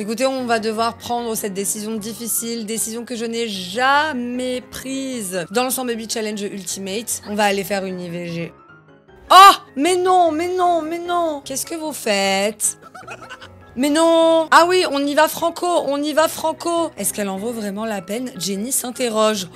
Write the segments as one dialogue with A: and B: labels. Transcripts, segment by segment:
A: Écoutez, on va devoir prendre cette décision difficile, décision que je n'ai jamais prise dans l'ensemble Baby Challenge Ultimate. On va aller faire une IVG. Oh Mais non, mais non, mais non Qu'est-ce que vous faites mais non Ah oui, on y va franco, on y va franco Est-ce qu'elle en vaut vraiment la peine Jenny s'interroge.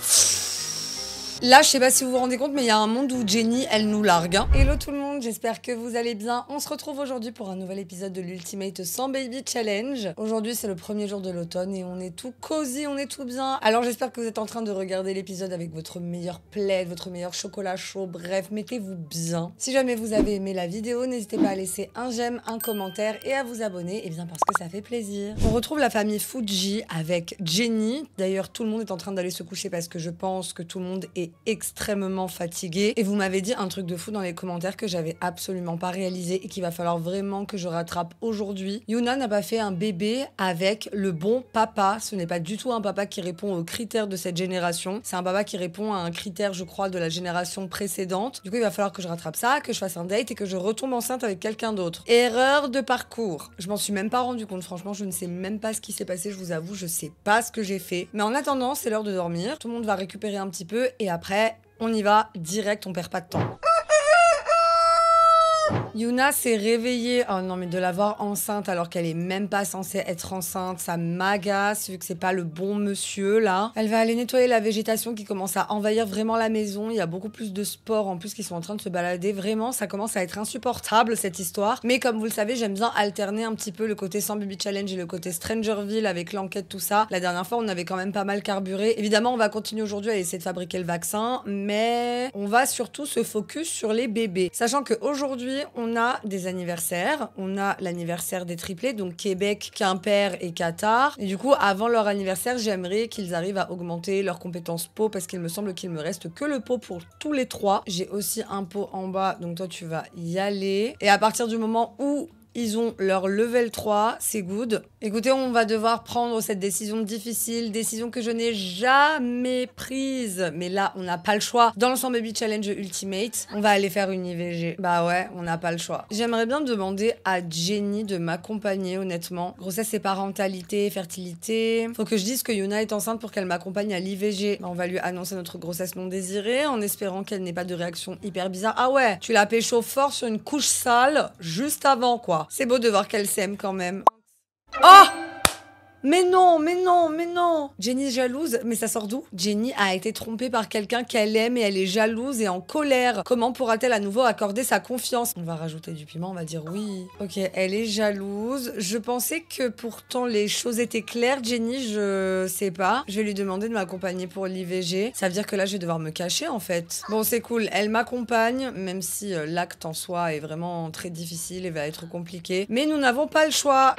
A: Là, je sais pas si vous vous rendez compte, mais il y a un monde où Jenny, elle nous largue. Hein. Hello tout le monde, j'espère que vous allez bien. On se retrouve aujourd'hui pour un nouvel épisode de l'Ultimate 100 Baby Challenge. Aujourd'hui, c'est le premier jour de l'automne et on est tout cosy, on est tout bien. Alors, j'espère que vous êtes en train de regarder l'épisode avec votre meilleur plaid, votre meilleur chocolat chaud. Bref, mettez-vous bien. Si jamais vous avez aimé la vidéo, n'hésitez pas à laisser un j'aime, un commentaire et à vous abonner, et eh bien parce que ça fait plaisir. On retrouve la famille Fuji avec Jenny. D'ailleurs, tout le monde est en train d'aller se coucher parce que je pense que tout le monde est extrêmement fatiguée. Et vous m'avez dit un truc de fou dans les commentaires que j'avais absolument pas réalisé et qu'il va falloir vraiment que je rattrape aujourd'hui. Yuna n'a pas fait un bébé avec le bon papa. Ce n'est pas du tout un papa qui répond aux critères de cette génération. C'est un papa qui répond à un critère, je crois, de la génération précédente. Du coup, il va falloir que je rattrape ça, que je fasse un date et que je retombe enceinte avec quelqu'un d'autre. Erreur de parcours. Je m'en suis même pas rendu compte. Franchement, je ne sais même pas ce qui s'est passé. Je vous avoue, je sais pas ce que j'ai fait. Mais en attendant, c'est l'heure de dormir. Tout le monde va récupérer un petit peu et après, après, on y va direct, on perd pas de temps. Yuna s'est réveillée. Oh non, mais de l'avoir enceinte alors qu'elle est même pas censée être enceinte, ça m'agace vu que c'est pas le bon monsieur là. Elle va aller nettoyer la végétation qui commence à envahir vraiment la maison. Il y a beaucoup plus de sports en plus qui sont en train de se balader. Vraiment, ça commence à être insupportable cette histoire. Mais comme vous le savez, j'aime bien alterner un petit peu le côté sans challenge et le côté Strangerville avec l'enquête, tout ça. La dernière fois, on avait quand même pas mal carburé. Évidemment, on va continuer aujourd'hui à essayer de fabriquer le vaccin, mais on va surtout se focus sur les bébés. Sachant qu'aujourd'hui, on on a des anniversaires. On a l'anniversaire des triplés, donc Québec, Quimper et Qatar. Et du coup, avant leur anniversaire, j'aimerais qu'ils arrivent à augmenter leurs compétences pot parce qu'il me semble qu'il me reste que le pot pour tous les trois. J'ai aussi un pot en bas, donc toi, tu vas y aller. Et à partir du moment où ils ont leur level 3, c'est good. Écoutez, on va devoir prendre cette décision difficile, décision que je n'ai jamais prise. Mais là, on n'a pas le choix. Dans le Baby Challenge Ultimate, on va aller faire une IVG. Bah ouais, on n'a pas le choix. J'aimerais bien demander à Jenny de m'accompagner, honnêtement. Grossesse et parentalité, fertilité. Faut que je dise que Yuna est enceinte pour qu'elle m'accompagne à l'IVG. Bah, on va lui annoncer notre grossesse non désirée en espérant qu'elle n'ait pas de réaction hyper bizarre. Ah ouais, tu la pécho fort sur une couche sale juste avant, quoi c'est beau de voir qu'elle s'aime quand même. Oh mais non, mais non, mais non. Jenny est jalouse, mais ça sort d'où Jenny a été trompée par quelqu'un qu'elle aime et elle est jalouse et en colère. Comment pourra-t-elle à nouveau accorder sa confiance On va rajouter du piment, on va dire oui. Ok, elle est jalouse. Je pensais que pourtant les choses étaient claires. Jenny, je sais pas. Je vais lui demander de m'accompagner pour l'IVG. Ça veut dire que là, je vais devoir me cacher en fait. Bon, c'est cool. Elle m'accompagne, même si euh, l'acte en soi est vraiment très difficile et va être compliqué. Mais nous n'avons pas le choix.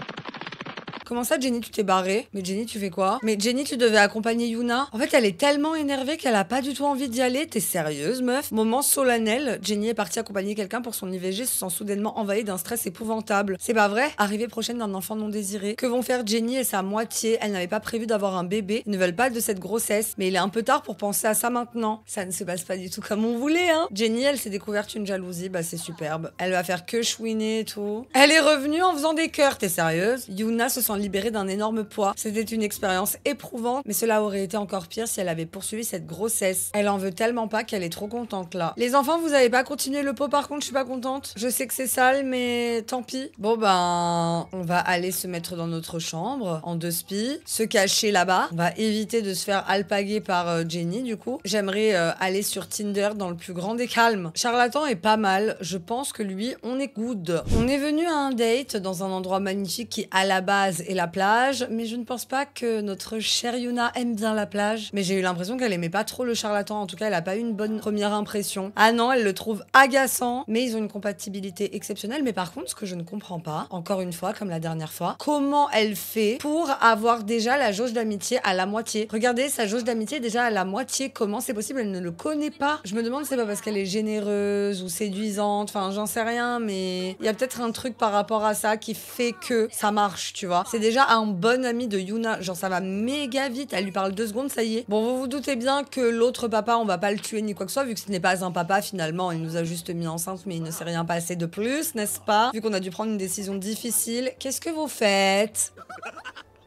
A: Comment ça, Jenny, tu t'es barrée Mais Jenny, tu fais quoi Mais Jenny, tu devais accompagner Yuna. En fait, elle est tellement énervée qu'elle a pas du tout envie d'y aller. T'es sérieuse, meuf Moment solennel. Jenny est partie accompagner quelqu'un pour son IVG, se sent soudainement envahie d'un stress épouvantable. C'est pas vrai Arrivée prochaine d'un enfant non désiré. Que vont faire Jenny et sa moitié Elle n'avait pas prévu d'avoir un bébé. Ils ne veulent pas de cette grossesse. Mais il est un peu tard pour penser à ça maintenant. Ça ne se passe pas du tout comme on voulait, hein Jenny, elle s'est découverte une jalousie. Bah, c'est superbe. Elle va faire que chouiner et tout. Elle est revenue en faisant des cœurs. T'es sérieuse Yuna se sent libérée d'un énorme poids. C'était une expérience éprouvante, mais cela aurait été encore pire si elle avait poursuivi cette grossesse. Elle en veut tellement pas qu'elle est trop contente là. Les enfants, vous avez pas continué le pot par contre, je suis pas contente. Je sais que c'est sale, mais tant pis. Bon ben, on va aller se mettre dans notre chambre en deux spies, se cacher là-bas. On va éviter de se faire alpaguer par euh, Jenny du coup. J'aimerais euh, aller sur Tinder dans le plus grand des calmes. Charlatan est pas mal, je pense que lui, on est good. On est venu à un date dans un endroit magnifique qui à la base et la plage, mais je ne pense pas que notre chère Yuna aime bien la plage. Mais j'ai eu l'impression qu'elle aimait pas trop le charlatan. En tout cas, elle a pas eu une bonne première impression. Ah non, elle le trouve agaçant, mais ils ont une compatibilité exceptionnelle. Mais par contre, ce que je ne comprends pas, encore une fois, comme la dernière fois, comment elle fait pour avoir déjà la jauge d'amitié à la moitié. Regardez, sa jauge d'amitié déjà à la moitié. Comment c'est possible Elle ne le connaît pas. Je me demande, c'est pas parce qu'elle est généreuse ou séduisante. Enfin, j'en sais rien, mais il y a peut-être un truc par rapport à ça qui fait que ça marche, tu vois. C'est déjà un bon ami de Yuna. Genre, ça va méga vite. Elle lui parle deux secondes, ça y est. Bon, vous vous doutez bien que l'autre papa, on va pas le tuer ni quoi que ce soit, vu que ce n'est pas un papa finalement. Il nous a juste mis enceinte, mais il ne s'est rien passé de plus, n'est-ce pas Vu qu'on a dû prendre une décision difficile. Qu'est-ce que vous faites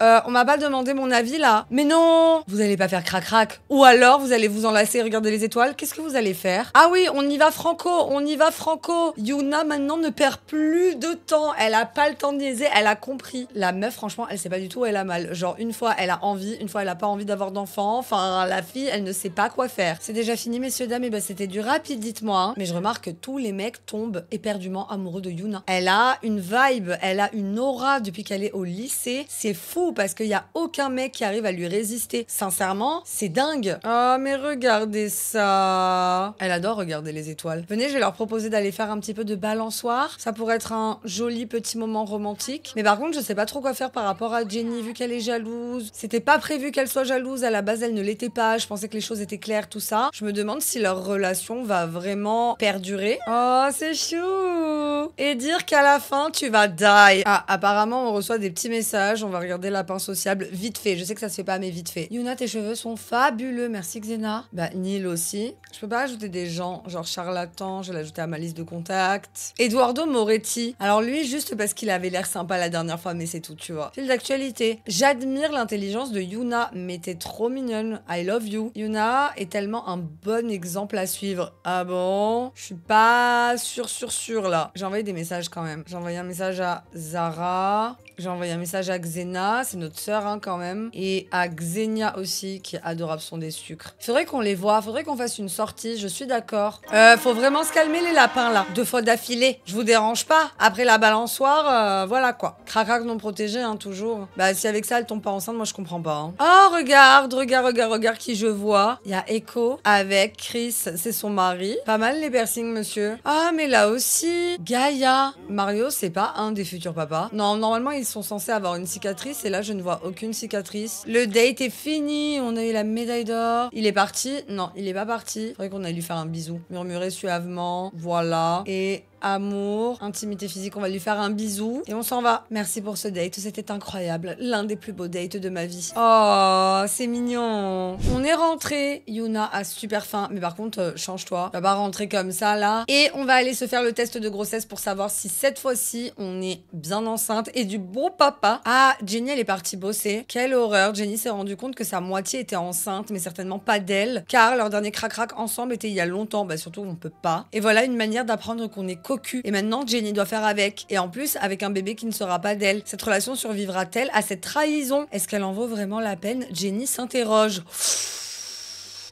A: euh, on m'a pas demandé mon avis là. Mais non, vous allez pas faire crac-crac. Ou alors, vous allez vous enlacer et regarder les étoiles. Qu'est-ce que vous allez faire Ah oui, on y va franco, on y va franco. Yuna maintenant ne perd plus de temps. Elle a pas le temps de niaiser, elle a compris. La meuf, franchement, elle sait pas du tout où elle a mal. Genre, une fois, elle a envie, une fois, elle a pas envie d'avoir d'enfants. Enfin, la fille, elle ne sait pas quoi faire. C'est déjà fini, messieurs, dames. Et eh bah, ben, c'était du rapide, dites-moi. Hein. Mais je remarque que tous les mecs tombent éperdument amoureux de Yuna. Elle a une vibe, elle a une aura depuis qu'elle est au lycée. C'est fou parce qu'il n'y a aucun mec qui arrive à lui résister. Sincèrement, c'est dingue. Ah, oh, mais regardez ça. Elle adore regarder les étoiles. Venez, je vais leur proposer d'aller faire un petit peu de balançoire. Ça pourrait être un joli petit moment romantique. Mais par contre, je sais pas trop quoi faire par rapport à Jenny vu qu'elle est jalouse. C'était pas prévu qu'elle soit jalouse. À la base, elle ne l'était pas. Je pensais que les choses étaient claires, tout ça. Je me demande si leur relation va vraiment perdurer. Oh, c'est chou. Et dire qu'à la fin, tu vas die. Ah, apparemment, on reçoit des petits messages. On va regarder la lapin sociable, vite fait. Je sais que ça se fait pas, mais vite fait. Yuna, tes cheveux sont fabuleux. Merci, Xena. Bah, Neil aussi. Je peux pas ajouter des gens, genre charlatan, je vais l'ajouter à ma liste de contacts. Eduardo Moretti. Alors, lui, juste parce qu'il avait l'air sympa la dernière fois, mais c'est tout, tu vois. Fil d'actualité. J'admire l'intelligence de Yuna, mais t'es trop mignonne. I love you. Yuna est tellement un bon exemple à suivre. Ah bon Je suis pas sûr, sûr, sûr là. J'ai envoyé des messages quand même. J'ai envoyé un message à Zara. J'ai envoyé un message à Xena c'est notre sœur hein, quand même. Et à Xenia aussi, qui est adorable, sont des sucres. Faudrait qu'on les voit, faudrait qu'on fasse une sortie, je suis d'accord. Euh, faut vraiment se calmer les lapins là. Deux fois d'affilée, je vous dérange pas. Après la balançoire, euh, voilà quoi. Cracrac non protégé, hein, toujours. Bah si avec ça elle tombe pas enceinte, moi je comprends pas. Hein. Oh regarde, regarde, regarde, regarde qui je vois. Il y a Echo avec Chris, c'est son mari. Pas mal les piercings, monsieur. Ah mais là aussi, Gaïa. Mario, c'est pas un des futurs papas. Non, normalement ils sont censés avoir une cicatrice et je ne vois aucune cicatrice. Le date est fini, on a eu la médaille d'or. Il est parti Non, il est pas parti. Faudrait qu'on aille lui faire un bisou. Murmurer suavement, voilà. Et amour, intimité physique, on va lui faire un bisou et on s'en va. Merci pour ce date, c'était incroyable, l'un des plus beaux dates de ma vie. Oh, c'est mignon. On est rentré, Yuna a super faim, mais par contre, euh, change-toi, tu va pas rentrer comme ça là. Et on va aller se faire le test de grossesse pour savoir si cette fois-ci on est bien enceinte et du beau papa. Ah, Jenny elle est partie bosser. Quelle horreur, Jenny s'est rendu compte que sa moitié était enceinte, mais certainement pas d'elle, car leur dernier crac-crac ensemble était il y a longtemps, bah surtout on peut pas. Et voilà une manière d'apprendre qu'on est et maintenant, Jenny doit faire avec. Et en plus, avec un bébé qui ne sera pas d'elle. Cette relation survivra-t-elle à cette trahison Est-ce qu'elle en vaut vraiment la peine Jenny s'interroge.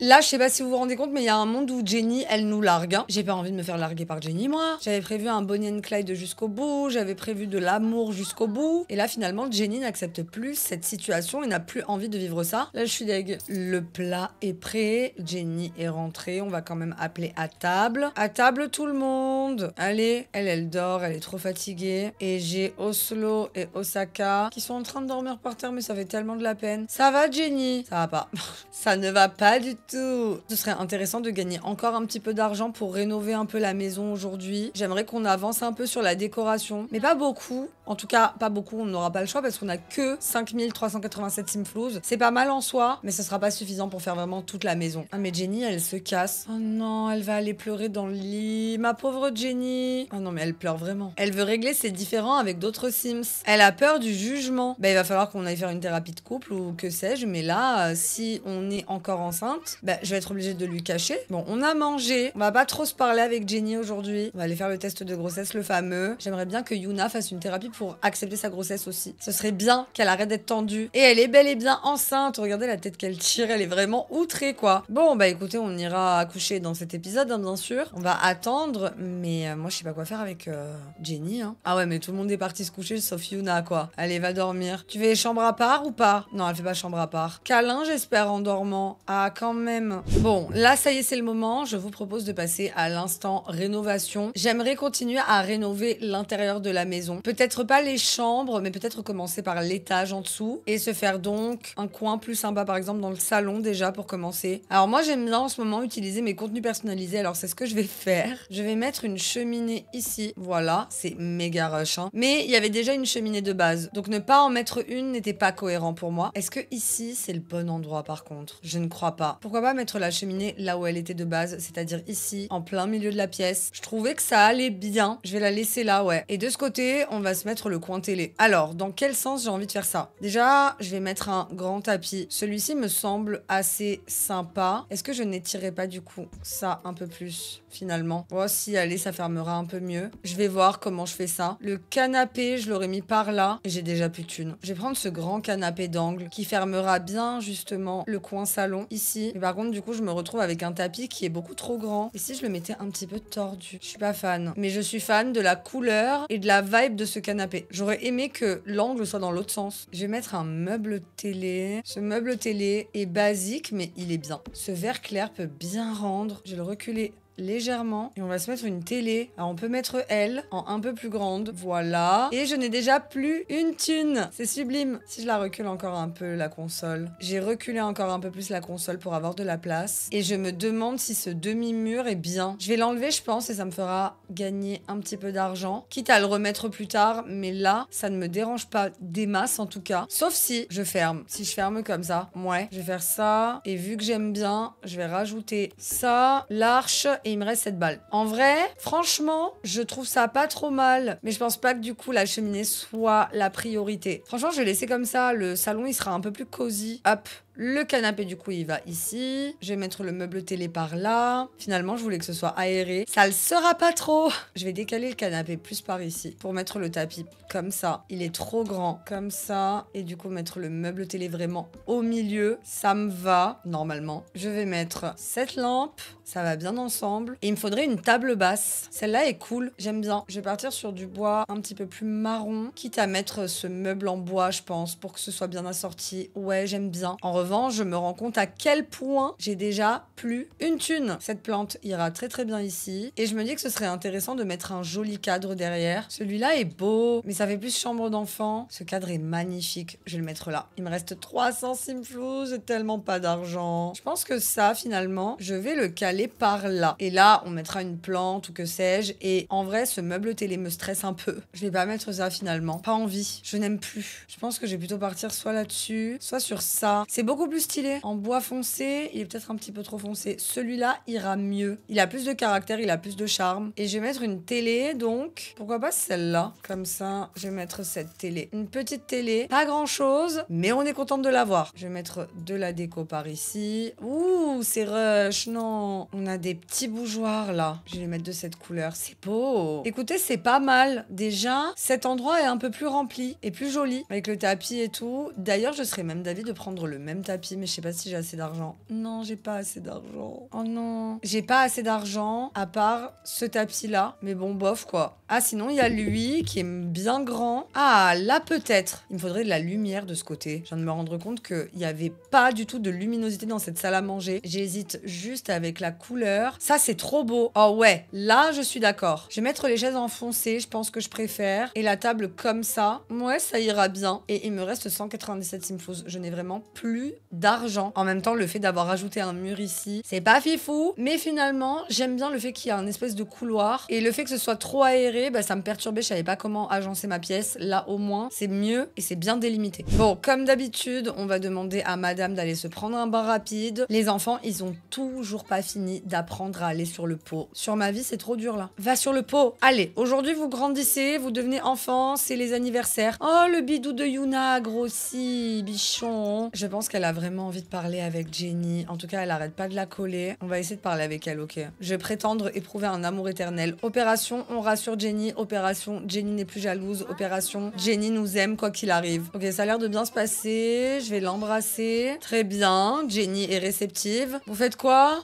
A: Là, je sais pas si vous vous rendez compte, mais il y a un monde où Jenny, elle nous largue. Hein. J'ai pas envie de me faire larguer par Jenny, moi. J'avais prévu un Bonnie and Clyde jusqu'au bout, j'avais prévu de l'amour jusqu'au bout. Et là, finalement, Jenny n'accepte plus cette situation et n'a plus envie de vivre ça. Là, je suis deg. Le plat est prêt. Jenny est rentrée. On va quand même appeler à table. À table, tout le monde. Allez, elle, elle dort. Elle est trop fatiguée. Et j'ai Oslo et Osaka qui sont en train de dormir par terre, mais ça fait tellement de la peine. Ça va, Jenny Ça va pas. ça ne va pas du tout. Ce serait intéressant de gagner encore un petit peu d'argent pour rénover un peu la maison aujourd'hui. J'aimerais qu'on avance un peu sur la décoration, mais pas beaucoup. En tout cas, pas beaucoup, on n'aura pas le choix parce qu'on a que 5387 simflouz. C'est pas mal en soi, mais ce sera pas suffisant pour faire vraiment toute la maison. Ah, mais Jenny, elle se casse. Oh non, elle va aller pleurer dans le lit. Ma pauvre Jenny. Oh non, mais elle pleure vraiment. Elle veut régler ses différends avec d'autres Sims. Elle a peur du jugement. Bah, il va falloir qu'on aille faire une thérapie de couple ou que sais-je, mais là, euh, si on est encore enceinte, bah, je vais être obligée de lui cacher. Bon, on a mangé. On va pas trop se parler avec Jenny aujourd'hui. On va aller faire le test de grossesse, le fameux. J'aimerais bien que Yuna fasse une thérapie pour accepter sa grossesse aussi. Ce serait bien qu'elle arrête d'être tendue. Et elle est bel et bien enceinte. Regardez la tête qu'elle tire, elle est vraiment outrée quoi. Bon bah écoutez, on ira accoucher dans cet épisode hein, bien sûr. On va attendre, mais euh, moi je sais pas quoi faire avec euh, Jenny. Hein. Ah ouais mais tout le monde est parti se coucher sauf Yuna quoi. Allez va dormir. Tu fais chambre à part ou pas Non elle fait pas chambre à part. Câlin j'espère en dormant. Ah quand même. Bon là ça y est c'est le moment. Je vous propose de passer à l'instant rénovation. J'aimerais continuer à rénover l'intérieur de la maison. Peut-être pas les chambres, mais peut-être commencer par l'étage en dessous et se faire donc un coin plus sympa, par exemple dans le salon déjà pour commencer. Alors moi j'aime bien en ce moment utiliser mes contenus personnalisés, alors c'est ce que je vais faire. Je vais mettre une cheminée ici, voilà, c'est méga rush. Hein. Mais il y avait déjà une cheminée de base, donc ne pas en mettre une n'était pas cohérent pour moi. Est-ce que ici c'est le bon endroit par contre Je ne crois pas. Pourquoi pas mettre la cheminée là où elle était de base, c'est-à-dire ici, en plein milieu de la pièce Je trouvais que ça allait bien. Je vais la laisser là, ouais. Et de ce côté, on va se mettre le coin télé. Alors, dans quel sens j'ai envie de faire ça Déjà, je vais mettre un grand tapis. Celui-ci me semble assez sympa. Est-ce que je n'étirerai pas du coup ça un peu plus finalement voici oh, allez, ça fermera un peu mieux. Je vais voir comment je fais ça. Le canapé, je l'aurais mis par là. J'ai déjà plus de Je vais prendre ce grand canapé d'angle qui fermera bien justement le coin salon ici. par contre, du coup, je me retrouve avec un tapis qui est beaucoup trop grand. Et si je le mettais un petit peu tordu Je suis pas fan. Mais je suis fan de la couleur et de la vibe de ce canapé J'aurais aimé que l'angle soit dans l'autre sens. Je vais mettre un meuble télé. Ce meuble télé est basique, mais il est bien. Ce vert clair peut bien rendre. Je vais le reculer légèrement et on va se mettre une télé. Alors on peut mettre elle en un peu plus grande. Voilà. Et je n'ai déjà plus une thune. C'est sublime. Si je la recule encore un peu, la console. J'ai reculé encore un peu plus la console pour avoir de la place. Et je me demande si ce demi-mur est bien. Je vais l'enlever, je pense, et ça me fera gagner un petit peu d'argent. Quitte à le remettre plus tard. Mais là, ça ne me dérange pas des masses en tout cas. Sauf si je ferme. Si je ferme comme ça. Ouais. Je vais faire ça. Et vu que j'aime bien, je vais rajouter ça. L'arche et il me reste cette balle. En vrai, franchement, je trouve ça pas trop mal, mais je pense pas que du coup la cheminée soit la priorité. Franchement, je vais laisser comme ça, le salon il sera un peu plus cosy. Hop, le canapé, du coup, il va ici. Je vais mettre le meuble télé par là. Finalement, je voulais que ce soit aéré. Ça le sera pas trop. Je vais décaler le canapé plus par ici pour mettre le tapis comme ça. Il est trop grand comme ça. Et du coup, mettre le meuble télé vraiment au milieu. Ça me va, normalement. Je vais mettre cette lampe. Ça va bien ensemble. Et il me faudrait une table basse. Celle-là est cool. J'aime bien. Je vais partir sur du bois un petit peu plus marron. Quitte à mettre ce meuble en bois, je pense, pour que ce soit bien assorti. Ouais, j'aime bien. En je me rends compte à quel point j'ai déjà plus une thune. Cette plante ira très très bien ici. Et je me dis que ce serait intéressant de mettre un joli cadre derrière. Celui-là est beau, mais ça fait plus chambre d'enfant. Ce cadre est magnifique. Je vais le mettre là. Il me reste 300 simflous. J'ai tellement pas d'argent. Je pense que ça, finalement, je vais le caler par là. Et là, on mettra une plante ou que sais-je. Et en vrai, ce meuble télé me stresse un peu. Je vais pas mettre ça finalement. Pas envie. Je n'aime plus. Je pense que je vais plutôt partir soit là-dessus, soit sur ça. C'est beau beaucoup plus stylé. En bois foncé, il est peut-être un petit peu trop foncé. Celui-là ira mieux. Il a plus de caractère, il a plus de charme. Et je vais mettre une télé, donc pourquoi pas celle-là Comme ça, je vais mettre cette télé. Une petite télé, pas grand-chose, mais on est contente de l'avoir. Je vais mettre de la déco par ici. Ouh, c'est rush, non. On a des petits bougeoirs là. Je vais les mettre de cette couleur, c'est beau. Écoutez, c'est pas mal. Déjà, cet endroit est un peu plus rempli et plus joli avec le tapis et tout. D'ailleurs, je serais même d'avis de prendre le même tapis, mais je sais pas si j'ai assez d'argent. Non, j'ai pas assez d'argent. Oh non. J'ai pas assez d'argent à part ce tapis-là. Mais bon, bof, quoi. Ah, sinon, il y a lui qui est bien grand. Ah, là, peut-être. Il me faudrait de la lumière de ce côté. Je viens de me rendre compte qu'il n'y avait pas du tout de luminosité dans cette salle à manger. J'hésite juste avec la couleur. Ça, c'est trop beau. Oh ouais, là, je suis d'accord. Je vais mettre les chaises enfoncées, je pense que je préfère. Et la table comme ça. Ouais, ça ira bien. Et il me reste 197 simfos. Je n'ai vraiment plus d'argent. En même temps, le fait d'avoir ajouté un mur ici, c'est pas fifou. Mais finalement, j'aime bien le fait qu'il y a un espèce de couloir. Et le fait que ce soit trop aéré, bah, ça me perturbait. Je savais pas comment agencer ma pièce. Là, au moins, c'est mieux et c'est bien délimité. Bon, comme d'habitude, on va demander à madame d'aller se prendre un bain rapide. Les enfants, ils ont toujours pas fini d'apprendre à aller sur le pot. Sur ma vie, c'est trop dur là. Va sur le pot. Allez, aujourd'hui, vous grandissez, vous devenez enfant, c'est les anniversaires. Oh, le bidou de Yuna grossi, bichon. Je pense qu'elle elle a vraiment envie de parler avec Jenny. En tout cas, elle arrête pas de la coller. On va essayer de parler avec elle, ok Je vais prétendre éprouver un amour éternel. Opération, on rassure Jenny. Opération, Jenny n'est plus jalouse. Opération, Jenny nous aime quoi qu'il arrive. Ok, ça a l'air de bien se passer. Je vais l'embrasser. Très bien. Jenny est réceptive. Vous faites quoi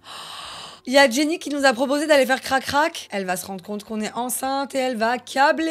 A: il y a Jenny qui nous a proposé d'aller faire crac-crac. Elle va se rendre compte qu'on est enceinte et elle va câbler.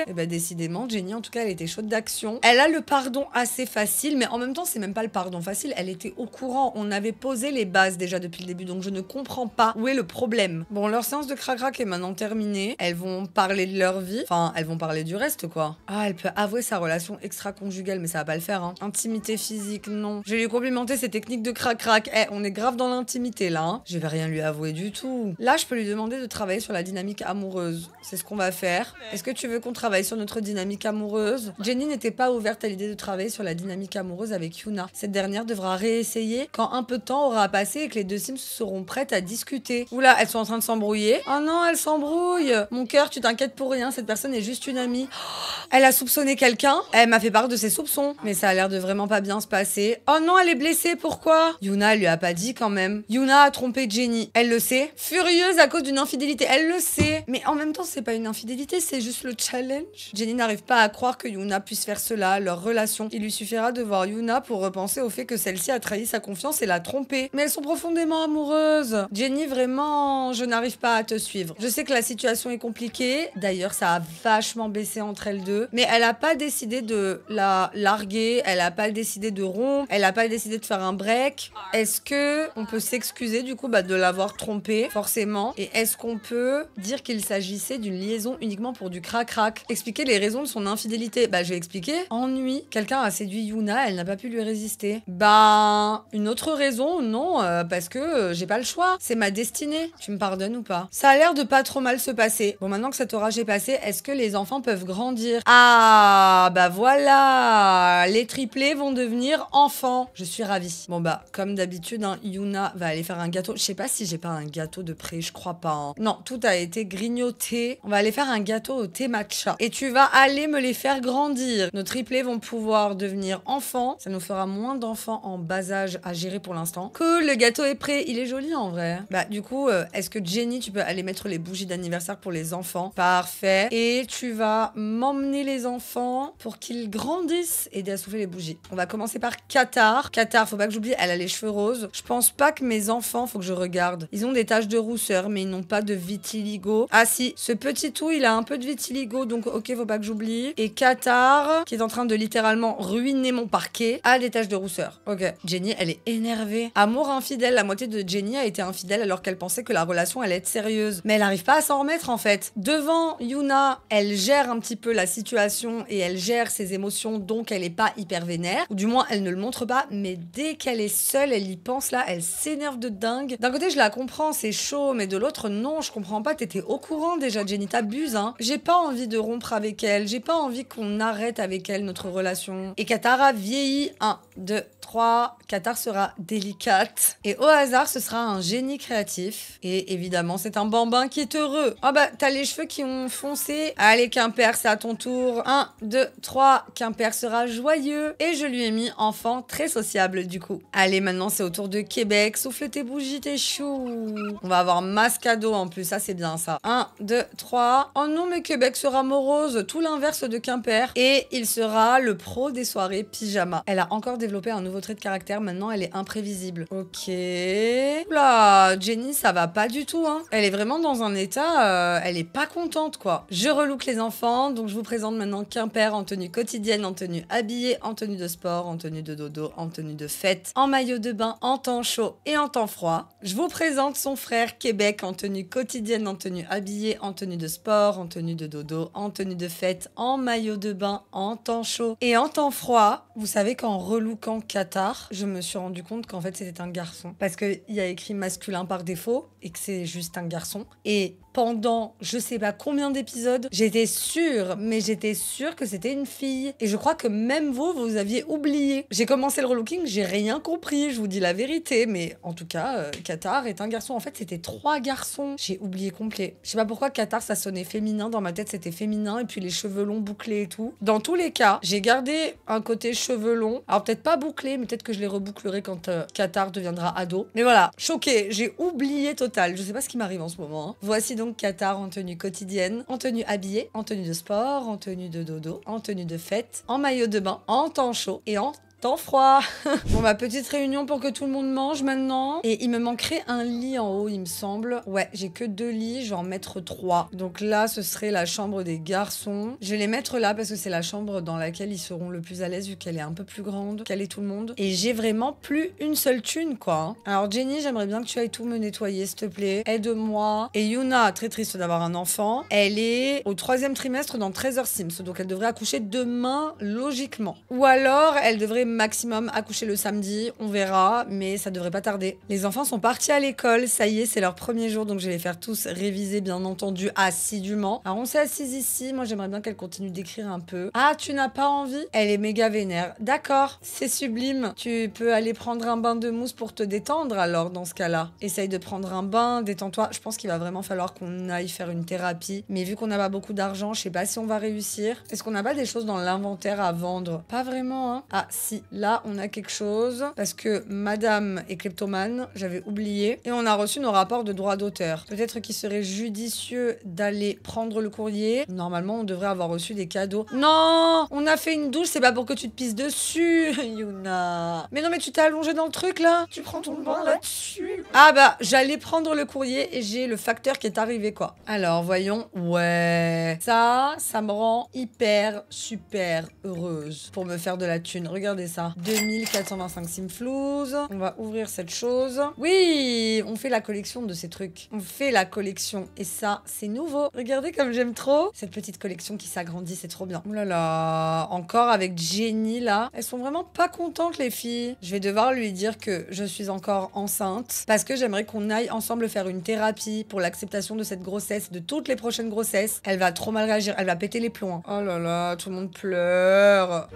A: Et eh bah, ben, décidément, Jenny, en tout cas, elle était chaude d'action. Elle a le pardon assez facile, mais en même temps, c'est même pas le pardon facile. Elle était au courant. On avait posé les bases déjà depuis le début, donc je ne comprends pas où est le problème. Bon, leur séance de crac-crac est maintenant terminée. Elles vont parler de leur vie. Enfin, elles vont parler du reste, quoi. Ah, elle peut avouer sa relation extra-conjugale, mais ça va pas le faire, hein. Intimité physique, non. Je vais lui complimenter ses techniques de crac-crac. Eh, on est grave dans l'intimité, là. Hein. Je vais rien lui avouer du tout. Là, je peux lui demander de travailler sur la dynamique amoureuse. C'est ce qu'on va faire. Est-ce que tu veux qu'on travaille sur notre dynamique amoureuse Jenny n'était pas ouverte à l'idée de travailler sur la dynamique amoureuse avec Yuna. Cette dernière devra réessayer quand un peu de temps aura passé et que les deux Sims seront prêtes à discuter. Oula, elles sont en train de s'embrouiller. Oh non, elles s'embrouillent. Mon cœur, tu t'inquiètes pour rien. Cette personne est juste une amie. Oh, elle a soupçonné quelqu'un. Elle m'a fait part de ses soupçons. Mais ça a l'air de vraiment pas bien se passer. Oh non, elle est blessée. Pourquoi Yuna lui a pas dit quand même. Yuna a trompé Jenny. Elle le sait. Furieuse à cause d'une infidélité. Elle le sait. Mais en même temps, c'est pas une infidélité, c'est juste le challenge. Jenny n'arrive pas à croire que Yuna puisse faire cela, leur relation. Il lui suffira de voir Yuna pour repenser au fait que celle-ci a trahi sa confiance et l'a trompée. Mais elles sont profondément amoureuses. Jenny, vraiment, je n'arrive pas à te suivre. Je sais que la situation est compliquée. D'ailleurs, ça a vachement baissé entre elles deux. Mais elle a pas décidé de la larguer. Elle a pas décidé de rompre. Elle a pas décidé de faire un break. Est-ce que on peut s'excuser du coup bah, de la avoir trompé, forcément. Et est-ce qu'on peut dire qu'il s'agissait d'une liaison uniquement pour du crac-crac Expliquer les raisons de son infidélité. Bah, je vais expliquer. Ennui. Quelqu'un a séduit Yuna, elle n'a pas pu lui résister. Bah, une autre raison, non, euh, parce que euh, j'ai pas le choix. C'est ma destinée. Tu me pardonnes ou pas Ça a l'air de pas trop mal se passer. Bon, maintenant que cet orage est passé, est-ce que les enfants peuvent grandir Ah, bah voilà Les triplés vont devenir enfants. Je suis ravie. Bon, bah, comme d'habitude, hein, Yuna va aller faire un gâteau. Je sais pas si j'ai pas un gâteau de prêt je crois pas. Hein. Non, tout a été grignoté. On va aller faire un gâteau au thé matcha. Et tu vas aller me les faire grandir. Nos triplés vont pouvoir devenir enfants. Ça nous fera moins d'enfants en bas âge à gérer pour l'instant. Cool, le gâteau est prêt. Il est joli en vrai. Hein. Bah, du coup, euh, est-ce que Jenny, tu peux aller mettre les bougies d'anniversaire pour les enfants Parfait. Et tu vas m'emmener les enfants pour qu'ils grandissent et souffler les bougies. On va commencer par Qatar. Qatar, faut pas que j'oublie, elle a les cheveux roses. Je pense pas que mes enfants, faut que je regarde ils ont des taches de rousseur, mais ils n'ont pas de vitiligo. Ah si, ce petit tout, il a un peu de vitiligo, donc ok, faut pas que j'oublie. Et Qatar, qui est en train de littéralement ruiner mon parquet, a des taches de rousseur. Ok. Jenny, elle est énervée. Amour infidèle, la moitié de Jenny a été infidèle alors qu'elle pensait que la relation allait être sérieuse. Mais elle n'arrive pas à s'en remettre en fait. Devant Yuna, elle gère un petit peu la situation et elle gère ses émotions, donc elle est pas hyper vénère. Ou du moins, elle ne le montre pas, mais dès qu'elle est seule, elle y pense là, elle s'énerve de dingue. D'un côté, je la la comprends, c'est chaud, mais de l'autre, non, je comprends pas, t'étais au courant déjà, Jenny, t'abuses, hein. J'ai pas envie de rompre avec elle, j'ai pas envie qu'on arrête avec elle notre relation. Et Katara vieillit, 1, 2, 3, Katara sera délicate. Et au hasard, ce sera un génie créatif. Et évidemment, c'est un bambin qui est heureux. Ah oh bah, t'as les cheveux qui ont foncé. Allez, Quimper, c'est à ton tour. 1, 2, 3, Quimper sera joyeux. Et je lui ai mis enfant très sociable, du coup. Allez, maintenant, c'est au tour de Québec. Souffle tes bougies, tes choux. On va avoir Mascado en plus, ça c'est bien ça. 1, 2, 3. Oh non, mais Québec sera morose, tout l'inverse de Quimper. Et il sera le pro des soirées pyjama. Elle a encore développé un nouveau trait de caractère, maintenant elle est imprévisible. Ok. Oula, Jenny, ça va pas du tout. Hein. Elle est vraiment dans un état, euh, elle est pas contente quoi. Je relook les enfants, donc je vous présente maintenant Quimper en tenue quotidienne, en tenue habillée, en tenue de sport, en tenue de dodo, en tenue de fête, en maillot de bain, en temps chaud et en temps froid. Je vous présente présente son frère Québec en tenue quotidienne, en tenue habillée, en tenue de sport, en tenue de dodo, en tenue de fête, en maillot de bain, en temps chaud et en temps froid. Vous savez qu'en relookant Qatar, je me suis rendu compte qu'en fait c'était un garçon. Parce qu'il y a écrit masculin par défaut et que c'est juste un garçon. Et pendant je sais pas combien d'épisodes, j'étais sûre, mais j'étais sûre que c'était une fille. Et je crois que même vous, vous aviez oublié. J'ai commencé le relooking, j'ai rien compris, je vous dis la vérité, mais en tout cas, euh, Qatar, est un garçon. En fait, c'était trois garçons. J'ai oublié complet. Je sais pas pourquoi Qatar, ça sonnait féminin. Dans ma tête, c'était féminin. Et puis les cheveux longs bouclés et tout. Dans tous les cas, j'ai gardé un côté cheveux longs. Alors peut-être pas bouclé, mais peut-être que je les rebouclerai quand euh, Qatar deviendra ado. Mais voilà, choqué. J'ai oublié total. Je sais pas ce qui m'arrive en ce moment. Hein. Voici donc Qatar en tenue quotidienne, en tenue habillée, en tenue de sport, en tenue de dodo, en tenue de fête, en maillot de bain, en temps chaud et en temps froid. bon, ma petite réunion pour que tout le monde mange maintenant. Et il me manquerait un lit en haut, il me semble. Ouais, j'ai que deux lits, je vais en mettre trois. Donc là, ce serait la chambre des garçons. Je vais les mettre là parce que c'est la chambre dans laquelle ils seront le plus à l'aise vu qu'elle est un peu plus grande, qu'elle est tout le monde. Et j'ai vraiment plus une seule thune, quoi. Alors Jenny, j'aimerais bien que tu ailles tout me nettoyer, s'il te plaît. Aide-moi. Et Yuna, très triste d'avoir un enfant. Elle est au troisième trimestre dans 13h Sims. Donc elle devrait accoucher demain, logiquement. Ou alors, elle devrait maximum accoucher le samedi, on verra, mais ça devrait pas tarder. Les enfants sont partis à l'école, ça y est, c'est leur premier jour, donc je vais les faire tous réviser, bien entendu, assidûment. Alors on s'est assise ici, moi j'aimerais bien qu'elle continue d'écrire un peu. Ah, tu n'as pas envie Elle est méga vénère. D'accord, c'est sublime. Tu peux aller prendre un bain de mousse pour te détendre alors dans ce cas-là. Essaye de prendre un bain, détends-toi. Je pense qu'il va vraiment falloir qu'on aille faire une thérapie, mais vu qu'on n'a pas beaucoup d'argent, je sais pas si on va réussir. Est-ce qu'on n'a pas des choses dans l'inventaire à vendre Pas vraiment, hein. Ah si, là on a quelque chose parce que madame est kleptomane, j'avais oublié et on a reçu nos rapports de droit d'auteur. Peut-être qu'il serait judicieux d'aller prendre le courrier. Normalement, on devrait avoir reçu des cadeaux. Non, on a fait une douche, c'est pas pour que tu te pisses dessus, Yuna. Mais non mais tu t'es allongé dans le truc là Tu prends ton bain là-dessus. Ah bah, j'allais prendre le courrier et j'ai le facteur qui est arrivé quoi. Alors, voyons. Ouais. Ça, ça me rend hyper super heureuse pour me faire de la thune. Regardez ça. 2425 Simflouz. On va ouvrir cette chose. Oui, on fait la collection de ces trucs. On fait la collection. Et ça, c'est nouveau. Regardez comme j'aime trop. Cette petite collection qui s'agrandit, c'est trop bien. Oh là là. Encore avec Jenny, là. Elles sont vraiment pas contentes, les filles. Je vais devoir lui dire que je suis encore enceinte. Parce que j'aimerais qu'on aille ensemble faire une thérapie pour l'acceptation de cette grossesse, de toutes les prochaines grossesses. Elle va trop mal réagir. Elle va péter les plombs. Oh là là, tout le monde pleure.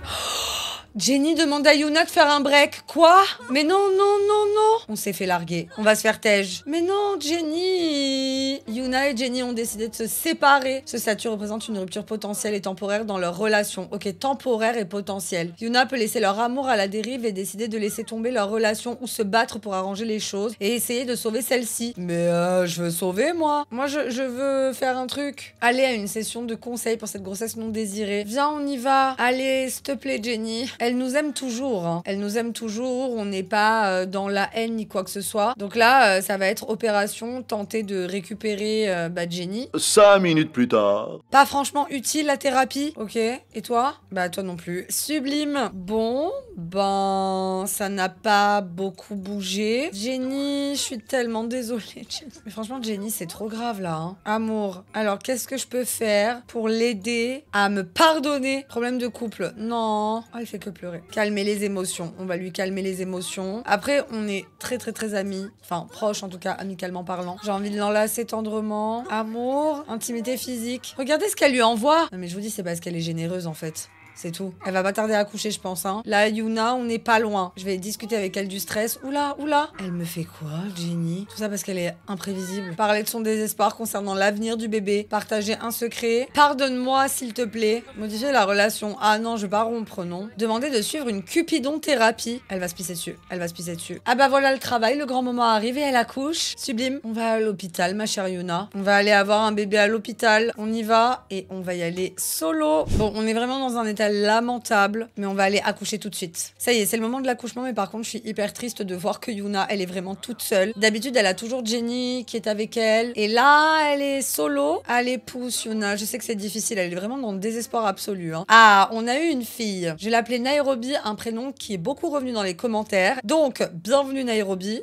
A: Oh Jenny demande à Yuna de faire un break. Quoi Mais non, non, non, non. On s'est fait larguer. On va se faire tège. Mais non, Jenny. Yuna et Jenny ont décidé de se séparer. Ce statut représente une rupture potentielle et temporaire dans leur relation. Ok, temporaire et potentielle. Yuna peut laisser leur amour à la dérive et décider de laisser tomber leur relation ou se battre pour arranger les choses et essayer de sauver celle-ci. Mais euh, je veux sauver moi. Moi, je, veux faire un truc. Aller à une session de conseil pour cette grossesse non désirée. Viens, on y va. Allez, s'il te plaît, Jenny. Elle nous aime toujours. Hein. Elle nous aime toujours. On n'est pas euh, dans la haine ni quoi que ce soit. Donc là, euh, ça va être opération tenter de récupérer euh, bah, Jenny. Cinq minutes plus tard. Pas franchement utile la thérapie. Ok. Et toi Bah toi non plus. Sublime. Bon, ben ça n'a pas beaucoup bougé. Jenny, je suis tellement désolée. Mais franchement, Jenny, c'est trop grave là. Hein. Amour. Alors qu'est-ce que je peux faire pour l'aider à me pardonner Problème de couple. Non. Oh, il fait que pleurer. Calmer les émotions. On va lui calmer les émotions. Après, on est très très très amis. Enfin, proches en tout cas, amicalement parlant. J'ai envie de l'enlacer tendrement. Amour, intimité physique. Regardez ce qu'elle lui envoie. Non mais je vous dis, c'est parce qu'elle est généreuse en fait c'est tout. Elle va pas tarder à coucher, je pense. Hein. Là, Yuna, on n'est pas loin. Je vais discuter avec elle du stress. Oula, oula. Elle me fait quoi, Jenny Tout ça parce qu'elle est imprévisible. Parler de son désespoir concernant l'avenir du bébé. Partager un secret. Pardonne-moi, s'il te plaît. Modifier la relation. Ah non, je vais pas rompre, non. Demander de suivre une cupidon-thérapie. Elle va se pisser dessus. Elle va se pisser dessus. Ah bah voilà le travail. Le grand moment arrive et elle accouche. Sublime. On va à l'hôpital, ma chère Yuna. On va aller avoir un bébé à l'hôpital. On y va et on va y aller solo. Bon, on est vraiment dans un état lamentable, mais on va aller accoucher tout de suite. Ça y est, c'est le moment de l'accouchement, mais par contre, je suis hyper triste de voir que Yuna, elle est vraiment toute seule. D'habitude, elle a toujours Jenny qui est avec elle. Et là, elle est solo. Allez, pousse, Yuna. Je sais que c'est difficile. Elle est vraiment dans le désespoir absolu. Hein. Ah, on a eu une fille. Je l'ai appelée Nairobi, un prénom qui est beaucoup revenu dans les commentaires. Donc, bienvenue Nairobi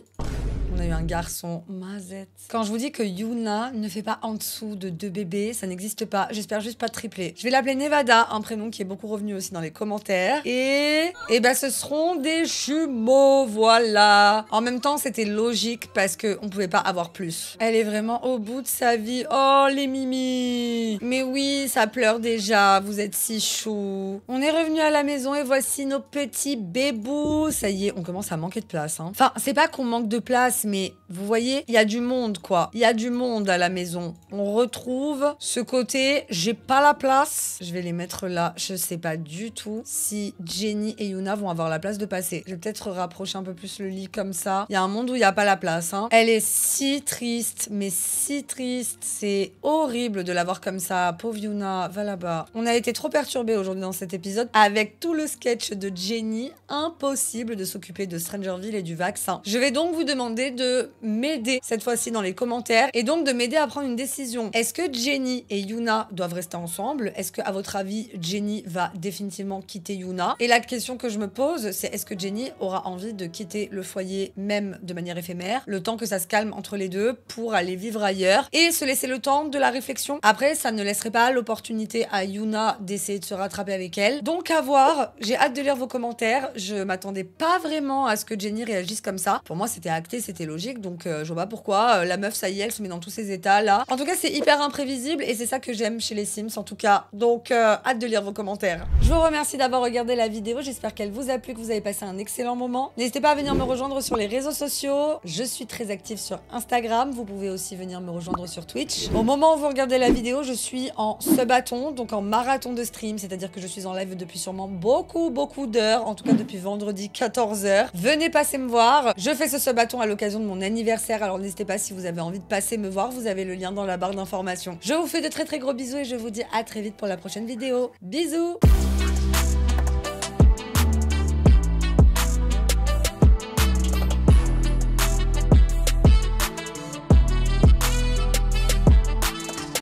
A: on a eu un garçon, mazette. Quand je vous dis que Yuna ne fait pas en dessous de deux bébés, ça n'existe pas. J'espère juste pas tripler. Je vais l'appeler Nevada, un prénom qui est beaucoup revenu aussi dans les commentaires. Et, et eh ben, ce seront des jumeaux, voilà. En même temps, c'était logique parce que on pouvait pas avoir plus. Elle est vraiment au bout de sa vie. Oh, les mimi. Mais oui, ça pleure déjà. Vous êtes si chou. On est revenu à la maison et voici nos petits bébous. Ça y est, on commence à manquer de place. Hein. Enfin, c'est pas qu'on manque de place, み。Vous voyez, il y a du monde, quoi. Il y a du monde à la maison. On retrouve ce côté, j'ai pas la place. Je vais les mettre là. Je sais pas du tout si Jenny et Yuna vont avoir la place de passer. Je vais peut-être rapprocher un peu plus le lit comme ça. Il y a un monde où il n'y a pas la place. Hein. Elle est si triste, mais si triste. C'est horrible de la voir comme ça. Pauvre Yuna, va là-bas. On a été trop perturbés aujourd'hui dans cet épisode. Avec tout le sketch de Jenny, impossible de s'occuper de Strangerville et du vaccin. Je vais donc vous demander de m'aider cette fois-ci dans les commentaires et donc de m'aider à prendre une décision. Est-ce que Jenny et Yuna doivent rester ensemble Est-ce que à votre avis Jenny va définitivement quitter Yuna Et la question que je me pose, c'est est-ce que Jenny aura envie de quitter le foyer même de manière éphémère, le temps que ça se calme entre les deux pour aller vivre ailleurs et se laisser le temps de la réflexion. Après, ça ne laisserait pas l'opportunité à Yuna d'essayer de se rattraper avec elle. Donc à voir, j'ai hâte de lire vos commentaires. Je m'attendais pas vraiment à ce que Jenny réagisse comme ça. Pour moi, c'était acté, c'était logique donc euh, je vois pas pourquoi. Euh, la meuf, ça y est, elle se met dans tous ces états là. En tout cas, c'est hyper imprévisible et c'est ça que j'aime chez les Sims en tout cas. Donc euh, hâte de lire vos commentaires. Je vous remercie d'avoir regardé la vidéo. J'espère qu'elle vous a plu, que vous avez passé un excellent moment. N'hésitez pas à venir me rejoindre sur les réseaux sociaux. Je suis très active sur Instagram. Vous pouvez aussi venir me rejoindre sur Twitch. Au moment où vous regardez la vidéo, je suis en ce bâton, donc en marathon de stream, c'est-à-dire que je suis en live depuis sûrement beaucoup, beaucoup d'heures, en tout cas depuis vendredi 14h. Venez passer me voir. Je fais ce, ce bâton à l'occasion de mon anniversaire alors n'hésitez pas si vous avez envie de passer me voir, vous avez le lien dans la barre d'informations. Je vous fais de très très gros bisous et je vous dis à très vite pour la prochaine vidéo. Bisous